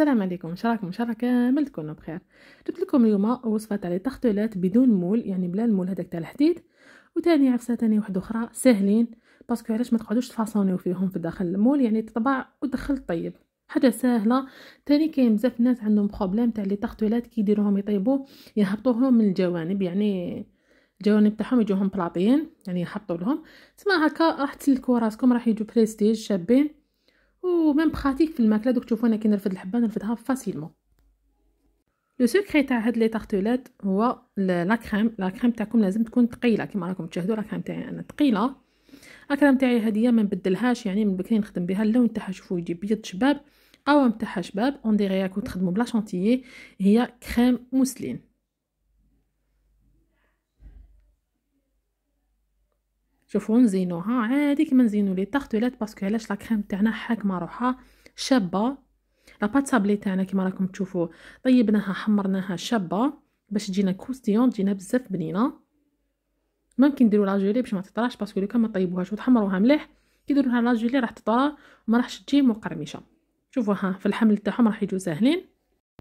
السلام عليكم ان شاء الله كامل تكونوا بخير جبت لكم اليوم وصفه تاع التخطيلات بدون مول يعني بلا المول هذاك تاع الحديد وتاني عفسه تاني واحده اخرى ساهلين باسكو علاش ما تقعدوش تفاصونيو فيهم في داخل المول يعني تطبع ودخل طيب حاجه سهله تاني كاين بزاف ناس عندهم بروبليم تاع لي تخطيلات كي يديروهم يطيبوا يهبطوهم من الجوانب يعني الجوانب تاعهم يجوهم بلاطيين يعني يحطوا لهم تما هكا راح تسلكوا راسكم راح يجوا بريستيج شابين ميم براتيك في الماكله دوك تشوفوا انا كي نرفد الحبه نرفدها فاسيلمون لو سكري تاع هاد لي طارتولات هو لا كريم لا كريم تاعكم لازم تكون ثقيله كيما راكم تشاهدوا لا كريم تاعي انا ثقيله الكريم تاعي هادي ما نبدلهاش يعني من بكري نخدم بها اللون تاعها شوفوا يجي بيض شباب قوام تاعها شباب اون ديغيا تخدموا بلا شونتيي هي كريم موسلين شوفوا نزينوها عادي كما نزينو لي طارتولات باسكو علاش لا كريم تاعنا حاكمه روحها شابه لا بات سابلي تاعنا كيما راكم تشوفوا طيبناها حمرناها شابه باش تجينا كوستيون تجينا بزاف بنينه ممكن لا لاجولي باش ما تطراش باسكو لو كان ما طيبوهاش وتحمروها مليح كي ديروها لاجولي راح تطرى وما راحش تجي مقرمشه شوفوا ها في الحمل تاعهم راح يجوا ساهلين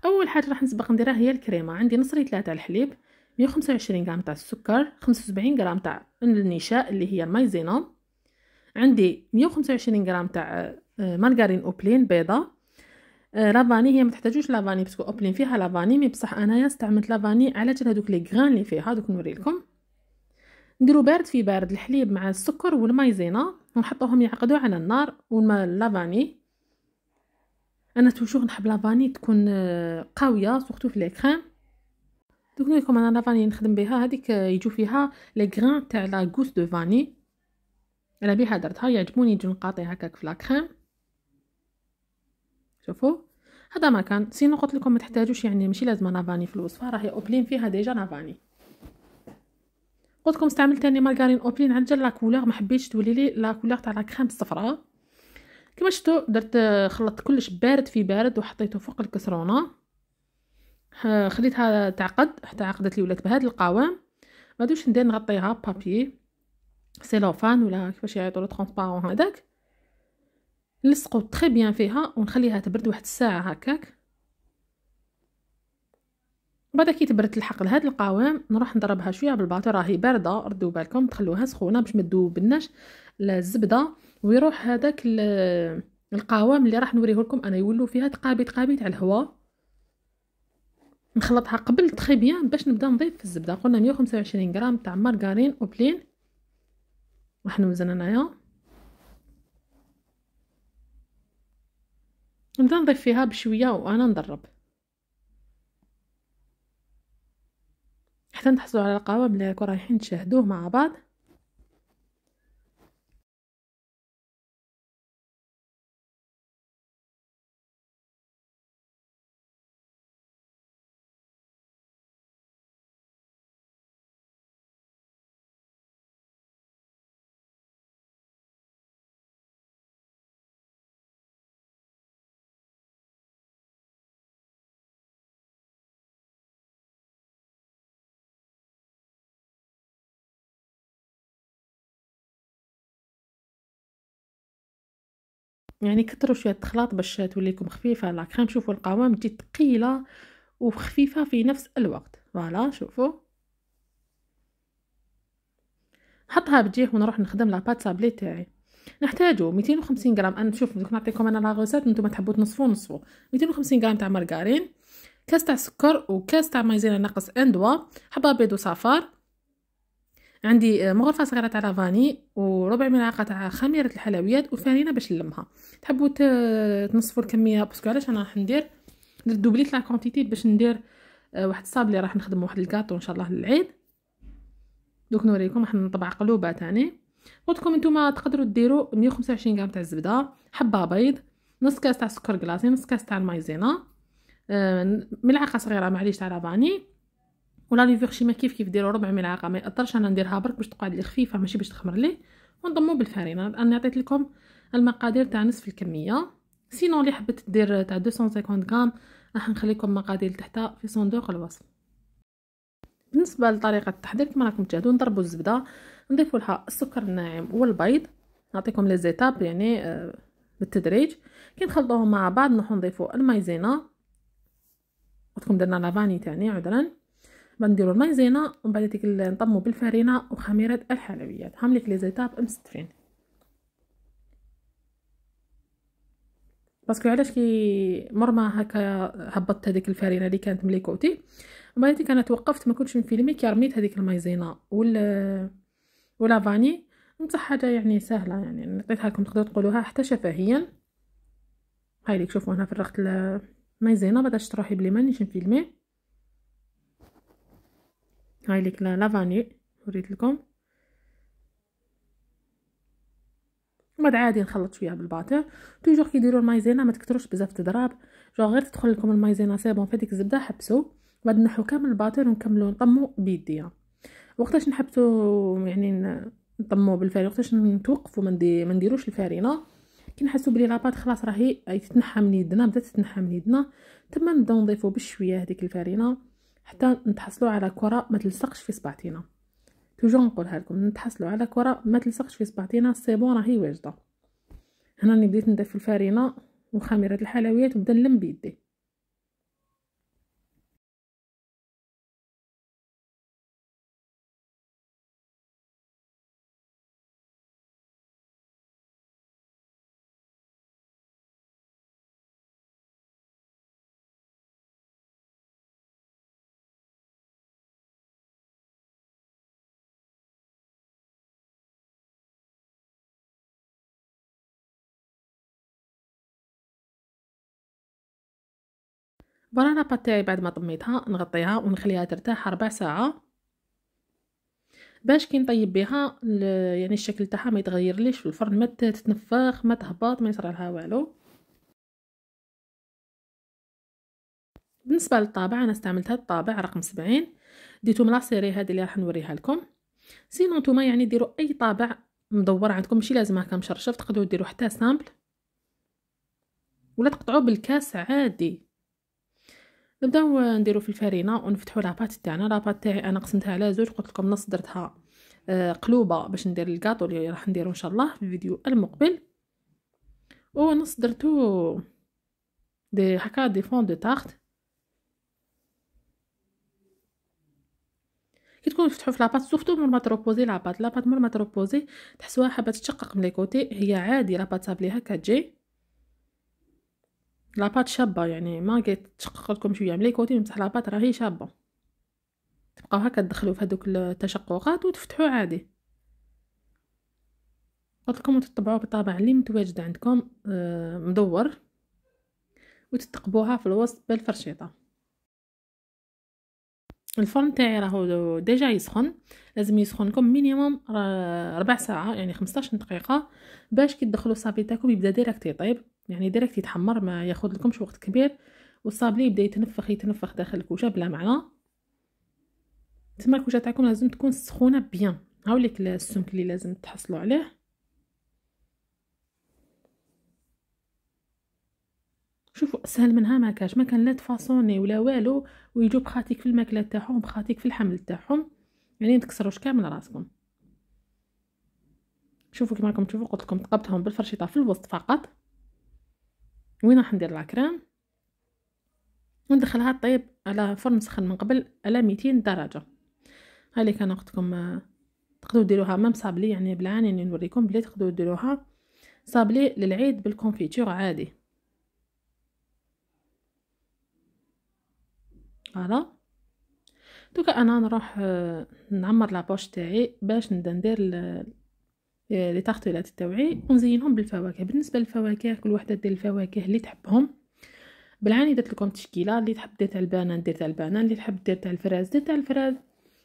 اول حاجه راح نسبق نديرها هي الكريمه عندي نصري ثلاثه الحليب 125 غرام تاع السكر 75 غرام تاع النشاء اللي هي المايزينا عندي 125 غرام تاع آه، مارغرين اوبلين بيضه آه، لافاني هي ما تحتاجوش لافاني باسكو اوبلين فيها لافاني مي بصح انايا استعملت لافاني على جال هذوك لي غران اللي فيها دوك نوريلكم نديرو بارد في بارد الحليب مع السكر والمايزينا ونحطوهم يعقدوا على النار والما لافاني انا توجور نحب لافاني تكون آه، قويه سورتو في لي كريم دوك نوريكم انا لا فاني نخدم بها هذيك يجو فيها لي غران تاع لا غوس دو فاني انا بيها درتها يعجبوني يجو نقاطي هكاك في لا كريم شوفوا هذا ما كان سينو قلت لكم ما تحتاجوش يعني ماشي لازم لافاني في الوصفه راهي اوبلين فيها ديجا لافاني قلت لكم استعملت ثاني مارغرين اوبلين عن جال لا كولور ما حبيتش تولي لي لا كولور تاع لا كريم الصفراء كما شفتوا درت خلطت كلش بارد في بارد وحطيته فوق الكسرونه خليتها تعقد حتى عقدت لي ولات بهذا القوام ما دوش ندير نغطيها بابي سيلوفان ولا كيفاش يعيطوا لو ترونسبارون هذاك نلصقو تري بيان فيها ونخليها تبرد واحد الساعه هكاك بعد كي تبرد الحق لهاد القوام نروح نضربها شويه بالباتور راهي بارده ردوا بالكم تخلوها سخونه باش ما تذوبناش الزبده ويروح هذاك القوام اللي راح نوريه لكم انا يولو فيها تقابي تقابي تاع الهواء نخلطها قبل تخي بيان باش نبدا نضيف في الزبده قلنا 125 غرام تاع مارغرين اوبلين راح نوزن انايا نبدا نضيف فيها بشويه وانا ندرب حتى نحصلوا على القوام اللي رايحين تشاهدوه مع بعض يعني كتروا شويه التخلاط باش توليكم خفيفه لا كريم شوفوا القوام تجي ثقيله وخفيفه في نفس الوقت فوالا شوفوا نحطها بجيه ونروح نخدم لاباط سابلي تاعي نحتاجو 250 غرام انا شوف دوك نعطيكم انا لا غوسات نتوما تحبوا تنصفوا نصفوا 250 غرام تاع مارغرين كاس تاع سكر وكاس تاع مايزينا ناقص اندوا حبه بيض وصفار عندي مغرفه صغيره تاع لافاني وربع ملعقه تاع خميره الحلويات وفانيله باش نلمها تحبوا تنصفوا الكميه باسكو علاش انا راح ندير دوبليت لا كونتيتي باش ندير آه، واحد الصاب اللي راح نخدم واحد الكاطو ان شاء الله للعيد دوك نوريكم راح نطبع قلوبه تاني قلتلكم نتوما تقدروا ديروا 125 غرام تاع الزبده حبه بيض نص كاس تاع سكر كلاصي نص كاس تاع المايزينا آه، ملعقه صغيره معليش تاع لافاني ولا شيما كيف كيف ديرو ربع ملعقه ما ياثرش انا نديرها برك باش تقعد لي خفيفه ماشي باش تخمر لي ونضمو بالفرينه انا عطيت لكم المقادير تاع نصف الكميه سينو اللي حبيت دير تاع 250 غرام راح نخليكم مقادير تحت في صندوق الوصف بالنسبه لطريقه التحضير كما راكم تشاهدون نضربوا الزبده نضيفوا لها السكر الناعم والبيض نعطيكم لي زيتاب يعني آه، بالتدريج كي نخلطوهم مع بعض نروحو نضيفوا المايزينا وتكون درنا لافاني تاعنا عذرا بنديرو المايزينا ومن بعد ديك نطمو بالفرينة وخميرة الحلويات هاملك لي زيتاب مستفين باسكو علاش كي مر هكا هبطت هذيك الفرينه اللي كانت مليكوتي ومن بعد انا توقفت ما كنتش نفيلمي كي رميت هذيك المايزينا ولا ولا فاني نتا حاجه يعني سهله يعني نعطيها لكم تقدروا تقولوها حتى شفاهيا هاي ليك شوفوا هنا فرغت المايزينا بعدا تروحي بلي مانيش نفيلمي هاي ليك لافاني وريت لكم بعد عادي نخلط شويه بالباتر توجور كيديروا المايزينا ما تكتروش بزاف تضراب جو غير تدخل لكم المايزينا سي بون فهاديك الزبده حبسوا بعد نحو كامل الباتر ونكملوا نطمو بيديا وقتاش نحبسوا يعني نطمو بالفاري وقتاش نتوقفوا ما نديروش الفارينه كي نحسوا بلي لاباط خلاص راهي تتنحى من يدنا بدات تتنحى من يدنا تما نبداو نضيفو بشويه هذيك الفارينه حتى نتحصلوا على كره ما تلصقش في صباعتينا توجور نقولها لكم نتحصلوا على كره ما تلصقش في صباعتينا سي بون راهي واجده هنا بديت ندير في الفرينه وخميره الحلويات وبدا نلم بيدي البراربة تاعي بعد ما طميتها نغطيها ونخليها ترتاح ربع ساعة باش كي نطيب بها يعني الشكل تاعها ما يتغيرليش في الفرن ما تتنفخ ما تهبط ما يصرى لها والو بالنسبه للطابع انا استعملت هذا الطابع رقم 70 ديتو من لاسيري هذه اللي راح نوريها لكم سينو نتوما يعني ديروا اي طابع مدور عندكم ماشي لازم هكا مشرشف تقدروا ديروا حتى سامبل ولا تقطعو بالكاس عادي نبداو نديرو في الفرينه ونفتحو لاباط تاعنا لاباط تاعي انا قسمتها على زوج قلت لكم نص درتها آه، قلوبه باش ندير الكاطو اللي راح نديرو ان شاء الله في الفيديو المقبل ونص درتو دي هكا دي فون دو تارت كي تكون تفتحوا في لاباط سوفتو مور ما تروبوزي لاباط لاباط مور ما تروبوزي تحسوها حابه تشقق من لي كوتي هي عادي لاباط صابلي هكا تجي لاباط شابه يعني ما تشقق لكم شويه ملي يعني كوتي بصح لاباط راهي شابه تبقاو هكا تدخلوا في هذوك التشققات وتفتحوا عادي قلت لكم تطبعوه بالطابع اللي متواجد عندكم آه، مدور وتتقبوها في الوسط بالفرشيطه الفرن تاعي راهو ديجا يسخن لازم يسخن لكم مينيموم ربع ساعه يعني 15 دقيقه باش كي تدخلوا الصافي تاعكم يبدا ديريكت يطيب يعني ديريكت يتحمر ما ياخذ لكمش وقت كبير والصابلي يبدا يتنفخ يتنفخ داخل الكوشه بلا معنى تما الكوشه تاعكم لازم تكون سخونه بيان هاوليك السمك اللي لازم تحصلوا عليه شوفوا اسهل منها ما كاش ما كان لا تفاصوني ولا والو ويجوا بخاتيك في الماكله تاعهم بخاتيك في الحمل تاعهم يعني ما تكسروش كامل راسكم شوفوا كيما راكم تشوفوا قلت لكم تقبتهم بالفرشيطه في الوسط فقط وين راح ندير لاكريم وندخلها طيب على فرن سخن من قبل على 200 درجه هاللي كان وقتكم آه، تقدروا ديروها مام صابلي يعني بالعاني اني نوريكم بلي تقدروا ديروها صابلي للعيد بالكونفيتور عادي فوالا دوكا انا نروح آه، نعمر لابوش تاعي باش نبدا ندير آه، لي لتغطيلات التوعي ونزينهم بالفواكه بالنسبه للفواكه كل وحده دير الفواكه اللي تحبهم بالعاني درت لكم تشكيله اللي تحب دير تاع البنان دير تاع البنان اللي تحب دير تاع الفراز دير تاع الفراز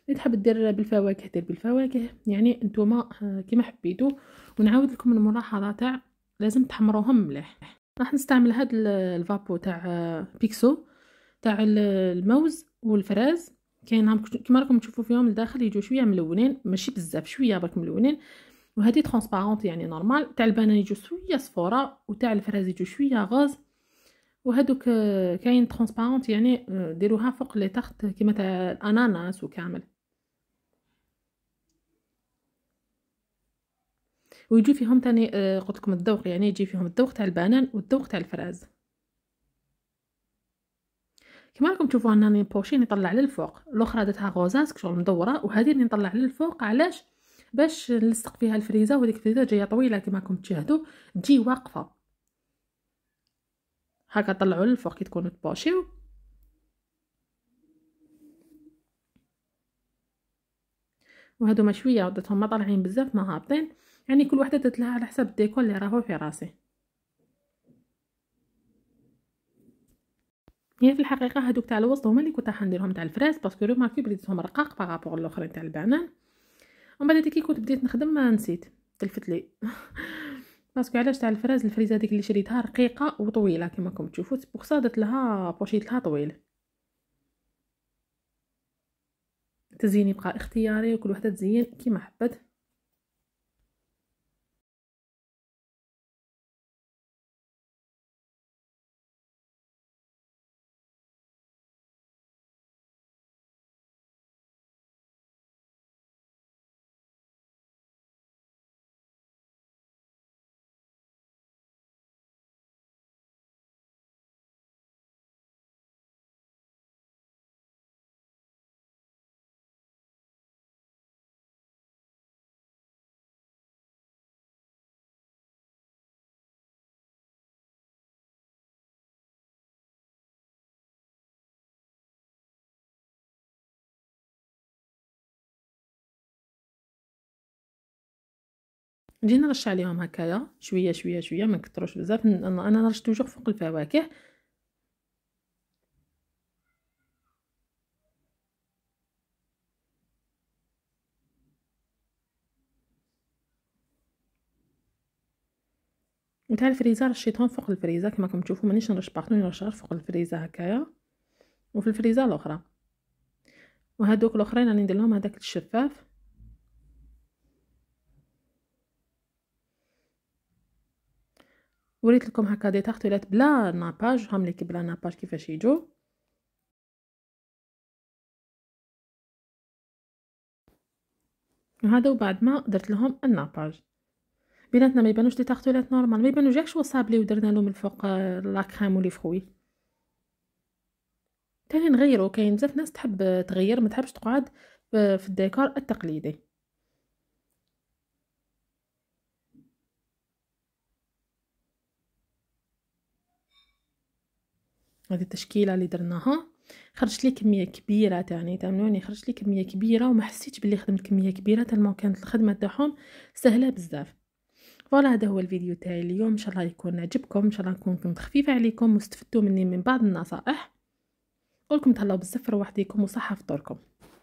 اللي تحب دير بالفواكه دير بالفواكه يعني نتوما آه، كيما حبيتو ونعاود لكم الملاحظه تاع لازم تحمروهم مليح راح نستعمل هاد الفابو تاع آه، بيكسو تاع الموز والفراز كاينهم كيما راكم تشوفوا فيهم الداخل يجوا شويه ملونين ماشي بزاف شويه برك ملونين وهذه ترانسبارونت يعني نورمال تاع البنان يجو شويه صفوره وتاع الفراز يجو شويه غاز وهذوك آه، كاين ترانسبارونت يعني آه، ديروها فوق لي تخت آه، كيما تاع الاناناس وكامل ويجي فيهم تاني قلت لكم الذوق يعني يجي فيهم الذوق تاع البنان والذوق تاع الفراز كما راكم تشوفوا انني بوشي نطلع للفوق الاخرى درتها غوزاز شغل مدوره وهذه اللي نطلع للفوق علاش باش نلصق فيها الفريزه وهذيك الفريزه جايه طويله كما راكم تشاهدوا تجي واقفه هكا طلعوا للفوق كي تكونوا تبوشيو وهادو ما شويه ودتهم ما طالعين بزاف ما هابطين يعني كل وحده تتلها على حسب الديكور اللي راهو في راسي هي في الحقيقه هادوك تاع الوسط هما اللي كنت راح نديرهم تاع الفراز باسكو ريماركي بلي رقاق باغابوغ الاخرين تاع البنان ومن بعد كي كنت بديت نخدم ما نسيت تلفت لي باسكو علاش تاع الفراز الفريزه هذيك اللي شريتها رقيقه وطويله كما راكم تشوفوا بوغ درت لها بوشيت لها طويل تزييني بقى اختياري وكل وحده تزين كيما حبت نجي نرش عليهم هكايا شويه شويه شويه ما نكثروش بزاف لان انا نرش توجور فوق الفواكه نتاع الفريزه رشيتهم فوق الفريزه كما راكم تشوفوا مانيش نرش باغتو نرش غير فوق الفريزه هكايا وفي الفريزه الاخرى وهذوك الاخرين راني ندير لهم هذاك الشفاف وريت لكم هكا دي تارتليت بلا ناباج هم هامليك بلا ناباج كيفاش يجو وهذا وبعد ما درت لهم الناباج بيناتنا ما يبانوش دي تارتليت نورمال ما يبانوش ياك وصابلي صابلي ودرنا لهم من فوق آه، لا كريم ولي فروي تاني نغيرو كاين بزاف ناس تحب تغير ما تحبش تقعد آه، في الديكور التقليدي هذه التشكيله اللي درناها خرجت لي كميه كبيره تعني تامنوني خرجت لي كميه كبيره وما حسيت بلي خدمت كميه كبيره تما كانت الخدمه تاعهم سهله بزاف فوالا هذا هو الفيديو تاعي اليوم ان شاء الله يكون عجبكم ان شاء الله نكون كنت خفيفه عليكم واستفدتوا مني من بعض النصائح قولكم تهلاو في وحديكم وصحه فطوركم